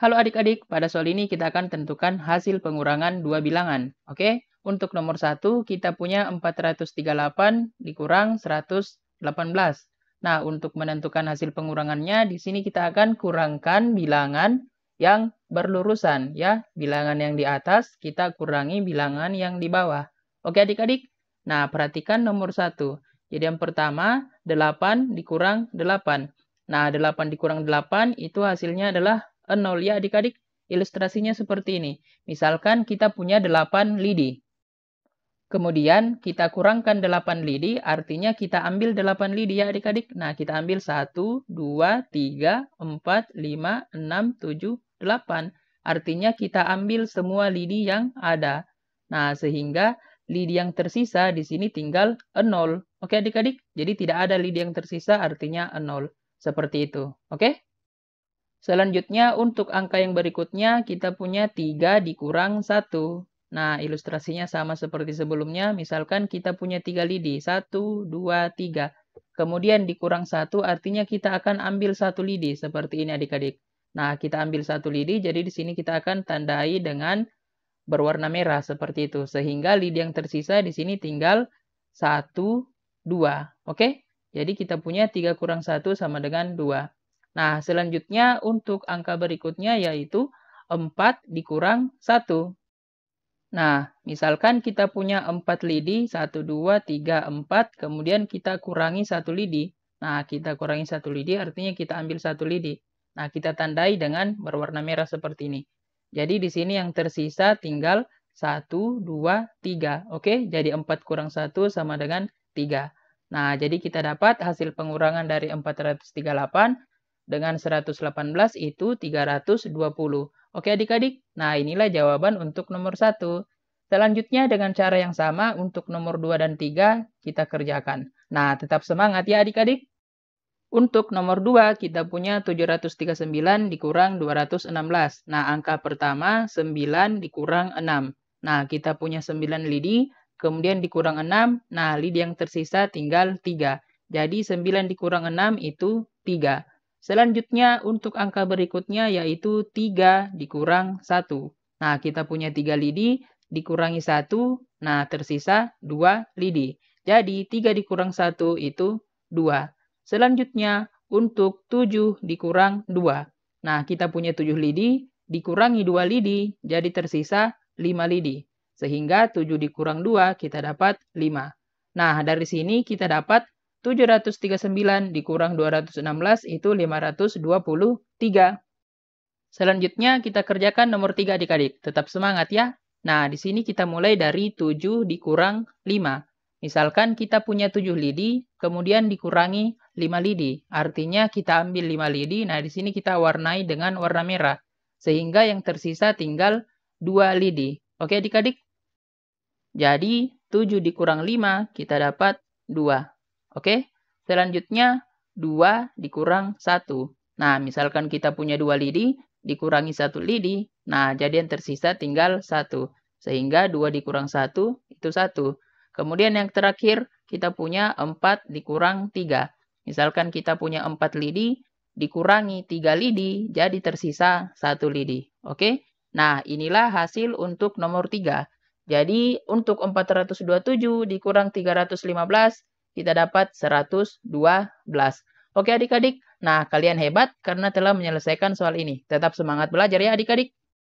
Halo adik-adik, pada soal ini kita akan tentukan hasil pengurangan dua bilangan. Oke, untuk nomor 1 kita punya 438 dikurang 118. Nah, untuk menentukan hasil pengurangannya, di sini kita akan kurangkan bilangan yang berlurusan. ya. Bilangan yang di atas kita kurangi bilangan yang di bawah. Oke adik-adik, nah perhatikan nomor 1. Jadi yang pertama, 8 dikurang 8. Nah, 8 dikurang 8 itu hasilnya adalah 0 eh, ya adik-adik. Ilustrasinya seperti ini. Misalkan kita punya 8 lidi. Kemudian kita kurangkan 8 lidi, artinya kita ambil 8 lidi ya adik-adik. Nah, kita ambil 1, 2, 3, 4, 5, 6, 7, 8. Artinya kita ambil semua lidi yang ada. Nah, sehingga lidi yang tersisa di sini tinggal 0. Oke adik-adik? Jadi tidak ada lidi yang tersisa artinya 0. Seperti itu. Oke? Selanjutnya untuk angka yang berikutnya kita punya 3 dikurang 1. Nah, ilustrasinya sama seperti sebelumnya. Misalkan kita punya 3 lidi. 1, 2, 3. Kemudian dikurang 1 artinya kita akan ambil 1 lidi seperti ini adik-adik. Nah, kita ambil 1 lidi jadi di sini kita akan tandai dengan berwarna merah seperti itu. Sehingga lidi yang tersisa di sini tinggal 1, 2. Oke? Jadi kita punya 3 kurang 1 sama dengan 2. Nah, selanjutnya untuk angka berikutnya yaitu 4 dikurang 1. Nah, misalkan kita punya 4 lidi, 1, 2, 3, 4, kemudian kita kurangi 1 lidi. Nah, kita kurangi 1 lidi artinya kita ambil 1 lidi. Nah, kita tandai dengan berwarna merah seperti ini. Jadi di sini yang tersisa tinggal 1, 2, 3. Oke, jadi 4 kurang 1 sama dengan 3. Nah, jadi kita dapat hasil pengurangan dari 438 dengan 118 itu 320. Oke adik-adik, nah inilah jawaban untuk nomor 1. Selanjutnya dengan cara yang sama untuk nomor 2 dan 3 kita kerjakan. Nah tetap semangat ya adik-adik. Untuk nomor 2 kita punya 739 dikurang 216. Nah angka pertama 9 dikurang 6. Nah kita punya 9 lidi, kemudian dikurang 6. Nah lidi yang tersisa tinggal 3. Jadi 9 dikurang 6 itu 3. Selanjutnya untuk angka berikutnya yaitu 3 dikurang 1. Nah, kita punya 3 lidi, dikurangi 1, nah tersisa 2 lidi. Jadi 3 dikurang 1 itu 2. Selanjutnya untuk 7 dikurang 2. Nah, kita punya 7 lidi, dikurangi 2 lidi, jadi tersisa 5 lidi. Sehingga 7 dikurang 2 kita dapat 5. Nah, dari sini kita dapat 739 dikurang 216 itu 523. Selanjutnya kita kerjakan nomor 3 adik-adik. Tetap semangat ya. Nah, di sini kita mulai dari 7 dikurang 5. Misalkan kita punya 7 lidi, kemudian dikurangi 5 lidi. Artinya kita ambil 5 lidi, nah di sini kita warnai dengan warna merah. Sehingga yang tersisa tinggal 2 lidi. Oke adik-adik? Jadi, 7 dikurang 5, kita dapat 2. Oke, selanjutnya 2 dikurang 1. Nah, misalkan kita punya 2 lidi, dikurangi 1 lidi, nah jadi yang tersisa tinggal 1. Sehingga 2 dikurang 1 itu 1. Kemudian yang terakhir, kita punya 4 dikurang 3. Misalkan kita punya 4 lidi, dikurangi 3 lidi, jadi tersisa 1 lidi. Oke, nah inilah hasil untuk nomor 3. Jadi untuk 427 dikurang 315 kita dapat 112. Oke adik-adik, nah kalian hebat karena telah menyelesaikan soal ini. Tetap semangat belajar ya adik-adik.